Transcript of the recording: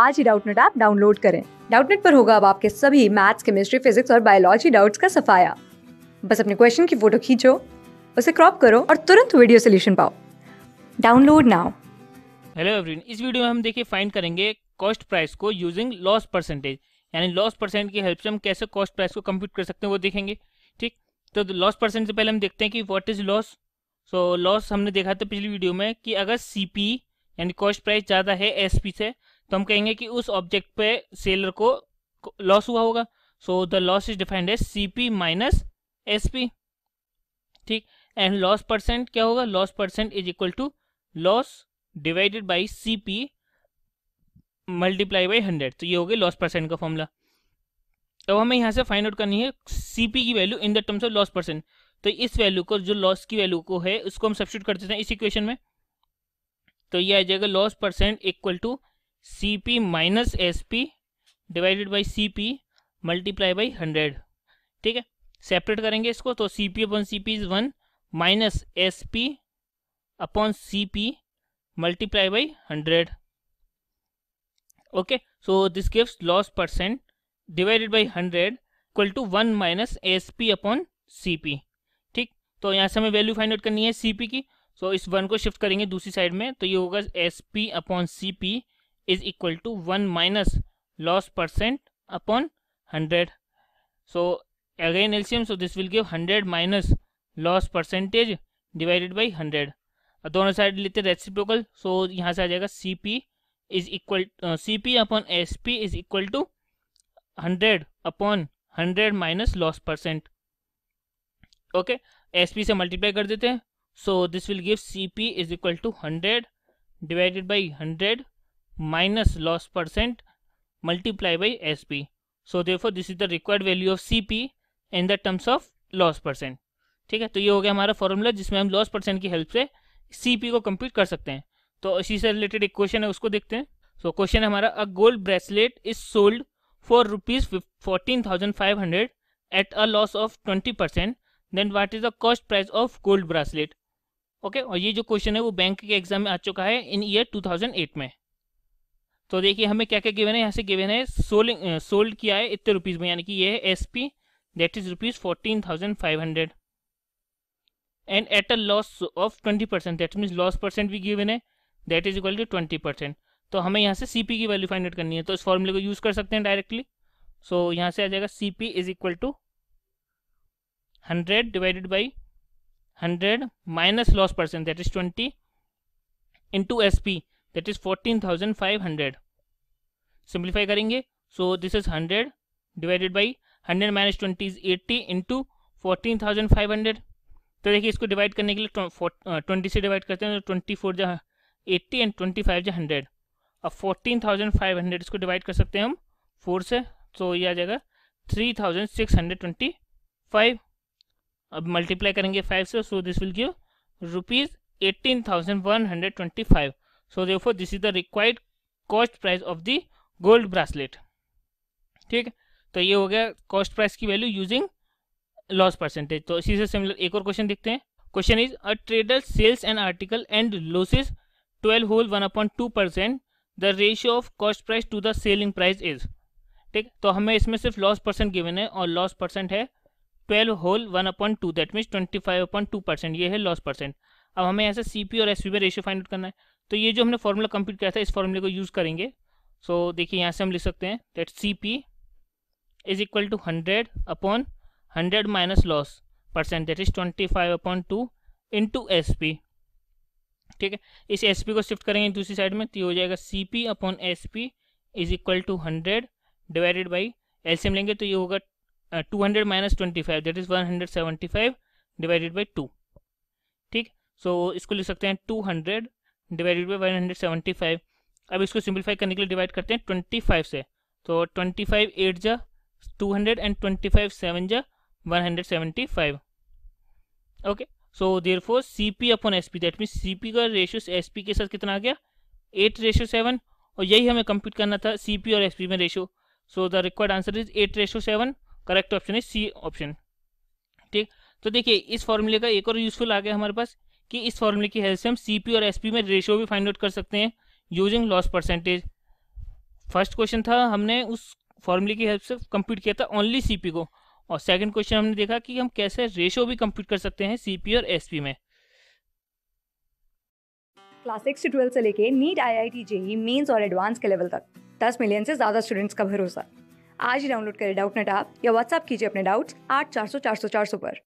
आज ही Doubtnut app download करें डाउटनेट पर होगा अब आपके सभी मैथ्स केमिस्ट्री फिजिक्स और बायोलॉजी डाउट्स का सफाया बस अपने क्वेश्चन की फोटो खींचो उसे क्रॉप करो और तुरंत वीडियो सोल्यूशन पाओ डाउनलोड नाउ हेलो एवरीवन इस वीडियो में हम देखिए फाइंड करेंगे कॉस्ट प्राइस को यूजिंग लॉस परसेंटेज यानी लॉस परसेंट की हेल्प से हम कैसे कॉस्ट प्राइस को कंप्यूट कर सकते हैं वो देखेंगे ठीक तो लॉस परसेंट से पहले हम देखते हैं कि what is loss so loss हमने देखा था पिछली वीडियो में कि अगर सीपी यानी कॉस्ट प्राइस ज़्यादा है एस से तो हम कहेंगे कि उस ऑब्जेक्ट पे सेलर को लॉस हुआ होगा so the loss is defined as C P minus S P ठीक एंड लॉस परसेंट क्या होगा loss percent is equal to loss divided by C P multiply by hundred तो ये हो गया लॉस परसेंट का फॉर्मूला अब तो हमें यहाँ से फाइंड आउट करनी है सीपी की value in the terms of loss percent तो इस वैल्यू को जो लॉस की वैल्यू को है उसको हम सब्सिट्यूट कर देते हैं इस इक्वेशन में तो ये आ जाएगा loss percent equal to C P minus S P divided by C P multiply by hundred ठीक है सेपरेट करेंगे इसको तो C P upon C P is one minus S P upon C P multiply by hundred okay so this gives loss percent divided by hundred equal to one minus S P upon C P ठीक तो यहाँ से हमें value find out करनी है P की so so इस one को शिफ्ट करेंगे दूसरी साइड में तो ये होगा S P upon C P is to one minus loss percent upon hundred so so again LCM so this will give 100 minus loss percentage divided by 100 दोनों side लेते रेसिप्रोकल सो यहाँ से आ जाएगा C P is equal C P upon S P is equal to hundred upon hundred minus loss percent okay S P से multiply कर देते हैं so this will give C P is equal to hundred divided by hundred minus loss percent multiplied by SP. So therefore this is the required value of CP in the terms of loss percent. ठीक है तो ये हो गया हमारा formula जिसमें हम loss percent की हेल्प से सीपी को कंप्यूट कर सकते हैं तो इसी से रिलेटेड एक क्वेश्चन है उसको देखते हैं सो so, क्वेश्चन हमारा a gold bracelet is sold for rupees fourteen thousand five hundred at a loss of twenty percent then what is the cost price of gold bracelet okay और ये जो question है वो बैंक के exam में आ चुका है इन ईयर एट में तो देखिए हमें क्या क्या गिवन है यहाँ से गिवन है सोल सोल्ड किया है इतने रुपीज में यानी कि ये है S P that is rupees fourteen thousand five hundred and at a loss of twenty percent that means loss percent भी गिवन है that is equal to twenty percent तो हमें यहाँ से सी पी की वैल्यू फाइंड आउट करनी है तो इस फॉर्मूले को यूज कर सकते हैं डायरेक्टली सो so, यहाँ से आ जाएगा C P is equal to hundred divided by hundred minus loss percent that is twenty into S P that is fourteen thousand five hundred simplify करेंगे so this is hundred divided by hundred minus twenty is eighty into fourteen thousand five hundred तो देखिए इसको divide करने के लिए twenty uh, से divide करते हैं तो ट्वेंटी फोर जहाँ एट्टी एंड ट्वेंटी फाइव जो हंड्रेड अब फोर्टीन थाउजेंड फाइव हंड्रेड इसको डिवाइड कर सकते हैं हम फोर से तो ये आ जाएगा three thousand six hundred twenty five अब मल्टीप्लाई करेंगे फाइव से so this will give rupees eighteen thousand one hundred twenty five so therefore this is the required cost price of the gold bracelet ठीक तो ये हो गया cost price की value using loss percentage तो इसी से सिमिलर एक और क्वेश्चन देखते हैं question is a trader sells and article and losses 12 whole 1 upon two percent the ratio of cost price to the selling price is ठीक तो हमें इसमें सिर्फ लॉस परसेंट गिवन है और लॉस परसेंट है 12 whole 1 upon two that means 25 upon percent ये है लॉस परसेंट अब हमें ऐसे से सी और एस में रेशियो फाइंड आउट करना है तो ये जो हमने फॉर्मूला कंप्लीट किया था इस फॉर्मूले को यूज़ करेंगे सो so, देखिए यहाँ से हम लिख सकते हैं that C P is equal to hundred upon hundred minus loss percent that is twenty five upon two into S P ठीक है इस एस पी को शिफ्ट करेंगे दूसरी साइड में तो ये हो जाएगा C P upon S P is equal to hundred divided by L C M लेंगे तो ये होगा two hundred minus twenty five that is one hundred seventy five divided by two ठीक सो so, इसको लिख सकते हैं two hundred divided by one hundred seventy five अब इसको सिंप्लीफाई करने के लिए डिवाइड करते हैं ट्वेंटी फाइव से तो ट्वेंटी फाइव एट जा two hundred and twenty five seven जा one hundred seventy five okay so therefore C P upon S P that mean C P का रेशियो एस पी के साथ कितना आ गया eight ratio seven और यही हमें कंप्यूट करना था सी पी और एस पी में ratio so the required answer is eight ratio seven correct option is C option ठीक तो देखिए इस फॉर्मूले का एक और यूजफुल आ गया हमारे पास कि इस फॉर्मूले की हेल्प से हम सीपी और एसपी में रेशियो भी फाइंड आउट कर सकते हैं using loss percentage first question था हमने उस फॉर्मूले की हेल्प से कंप्यूट किया था ओनली सीपी को और सेकंड क्वेश्चन हमने देखा कि हम कैसे रेशियो भी कंप्यूट कर सकते हैं सीपी और एसपी में क्लास सिक्स से ट्वेल्थ से लेके NEET I I T JEE mains और एडवांस के लेवल तक दस मिलियन से ज़्यादा स्टूडेंट्स का भरोसा आज ही डाउनलोड करें डाउट नेट आप या व्हाट्सएप कीजिए अपने डाउट्स आठ चार सौ चार सौ चार सौ पर